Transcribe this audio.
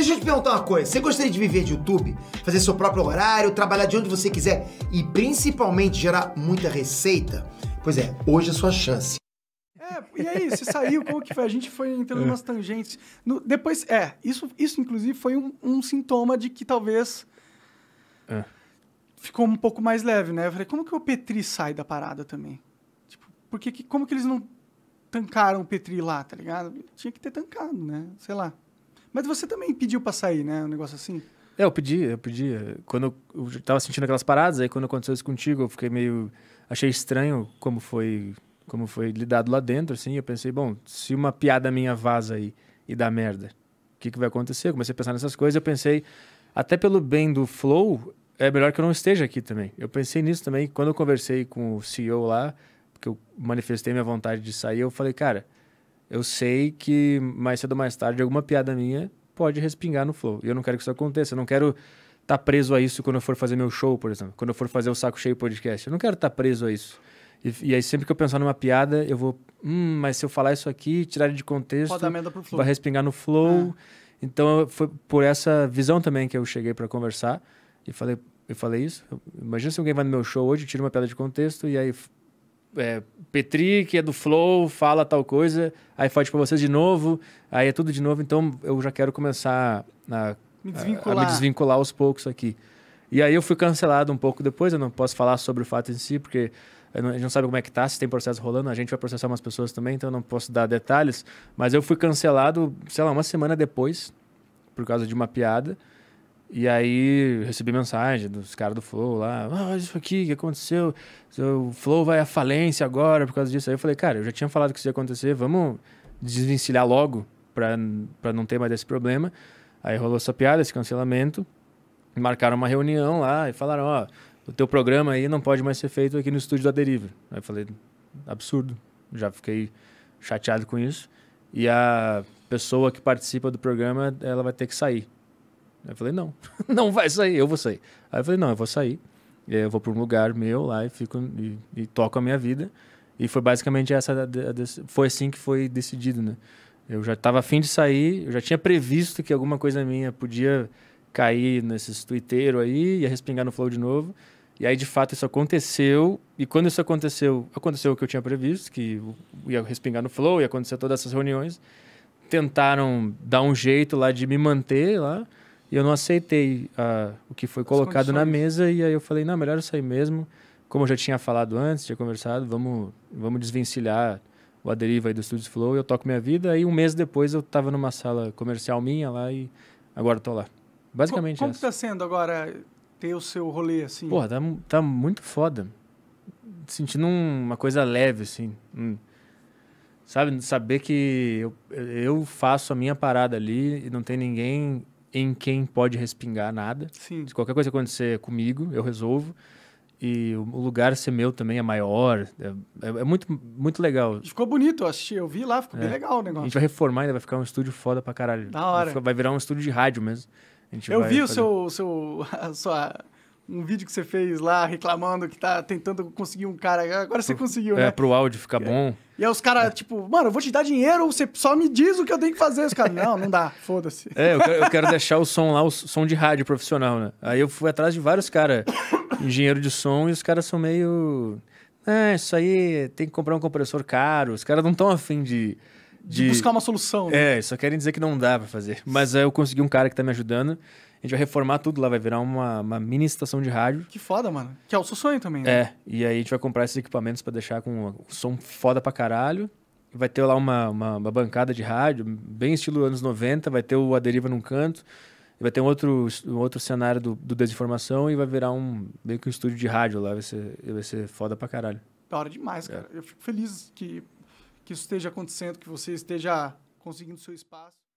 Deixa eu te perguntar uma coisa. Você gostaria de viver de YouTube? Fazer seu próprio horário, trabalhar de onde você quiser e principalmente gerar muita receita? Pois é, hoje é sua chance. É, e aí, você saiu, como que foi? A gente foi entrando é. umas tangentes. No, depois, é, isso, isso inclusive foi um, um sintoma de que talvez é. ficou um pouco mais leve, né? Eu falei, como que o Petri sai da parada também? Tipo, porque que, como que eles não tancaram o Petri lá, tá ligado? Tinha que ter tancado, né? Sei lá. Mas você também pediu pra sair, né? Um negócio assim. É, eu pedi, eu pedi. Quando eu, eu tava sentindo aquelas paradas, aí quando aconteceu isso contigo, eu fiquei meio. Achei estranho como foi como foi lidado lá dentro, assim. Eu pensei, bom, se uma piada minha vaza aí e dá merda, o que, que vai acontecer? Eu comecei a pensar nessas coisas. Eu pensei, até pelo bem do Flow, é melhor que eu não esteja aqui também. Eu pensei nisso também. Quando eu conversei com o CEO lá, que eu manifestei minha vontade de sair, eu falei, cara, eu sei que mais cedo ou mais tarde alguma piada minha pode respingar no flow. E eu não quero que isso aconteça. Eu não quero estar tá preso a isso quando eu for fazer meu show, por exemplo. Quando eu for fazer o Saco Cheio Podcast. Eu não quero estar tá preso a isso. E, e, aí sempre que eu pensar numa piada, eu vou... Hum, mas se eu falar isso aqui, tirar de contexto... Vai respingar no flow. É. Então foi por essa visão também que eu cheguei para conversar. E falei, eu falei isso. Imagina se alguém vai no meu show hoje, tira uma piada de contexto e aí é, Petri, que é do Flow, fala tal coisa, aí faz para você de novo, aí é tudo de novo, então eu já quero começar a me desvincular, a, a me desvincular aos poucos aqui. E aí eu fui cancelado um pouco depois, eu não posso falar sobre o fato em si, porque a gente não sabe como é que tá, se tem processo rolando, a gente vai processar umas pessoas também, então eu não posso dar detalhes, mas eu fui cancelado, sei lá, uma semana depois, por causa de uma piada. E aí recebi mensagem dos caras do Flow lá, ah, isso aqui, o que aconteceu? O Flow vai à falência agora por causa disso. Aí eu falei, cara, eu já tinha falado que isso ia acontecer, vamos desvencilhar logo para não ter mais esse problema. Aí rolou essa piada, esse cancelamento. Marcaram uma reunião lá e falaram, ó, oh, o teu programa aí não pode mais ser feito aqui no estúdio da Deriva. Aí eu falei, absurdo. Já fiquei chateado com isso. E a pessoa que participa do programa, ela vai ter que sair. Aí eu falei, não, não vai sair, eu vou sair. Aí eu falei, não, eu vou sair. eu vou para um lugar meu lá e fico e, e, toco a minha vida. E foi basicamente essa. A, a, foi assim que foi decidido, né? Eu já estava afim de sair, eu já tinha previsto que alguma coisa minha podia cair nesses tuiteiros aí, ia respingar no flow de novo. E aí, de fato, isso aconteceu. E quando isso aconteceu, aconteceu o que eu tinha previsto, que ia respingar no flow, ia acontecer todas essas reuniões. Tentaram dar um jeito lá de me manter lá. E eu não aceitei ah, o que foi colocado na mesa e aí eu falei, não, melhor eu sair mesmo. Como eu já tinha falado antes, tinha conversado, vamos, vamos desvencilhar o Aderiva aí do Studio Flow, eu toco minha vida. aí um mês depois eu estava numa sala comercial minha lá e agora estou lá. Basicamente Co Como está sendo agora ter o seu rolê assim? Porra, tá, tá muito foda. Sentindo um, uma coisa leve, assim. Sabe, saber que eu, eu faço a minha parada ali e não tem ninguém em quem pode respingar nada. Sim. Se qualquer coisa acontecer comigo, eu resolvo. E o lugar ser meu também é maior. É, é, é muito, muito legal. Ficou bonito, eu assisti, eu vi lá, ficou é. bem legal o negócio. A gente vai reformar ainda, vai ficar um estúdio foda pra caralho. Da hora. Vai virar um estúdio de rádio mesmo. eu vi fazer... o seu, o seu, a sua um vídeo que você fez lá reclamando que tá tentando conseguir um cara. Agora você conseguiu, é, né? É, pro áudio ficar é. bom. E aí os caras, é. tipo, mano, eu vou te dar dinheiro, você só me diz o que eu tenho que fazer. Os caras, não, não dá, foda-se. É, eu quero, eu quero, deixar o som lá, o som de rádio profissional, né? Aí eu fui atrás de vários caras, engenheiro de som, e os caras são meio. É, isso aí tem que comprar um compressor caro. Os caras não estão afim de, de. De buscar uma solução. Né? É, só querem dizer que não dá pra fazer. Mas aí é, eu consegui um cara que tá me ajudando. A gente vai reformar tudo lá, vai virar uma, uma mini estação de rádio. Que foda, mano. Que é o seu sonho também, né? É, e aí a gente vai comprar esses equipamentos para deixar com som foda pra caralho. Vai ter lá uma, uma, uma, bancada de rádio, bem estilo anos 90, vai ter o A Deriva num canto, vai ter um outro, um outro cenário do, do Desinformação e vai virar um meio que um estúdio de rádio lá, vai ser, vai ser foda pra caralho. Da hora demais, cara. É. Eu fico feliz que, que isso esteja acontecendo, que você esteja conseguindo seu espaço.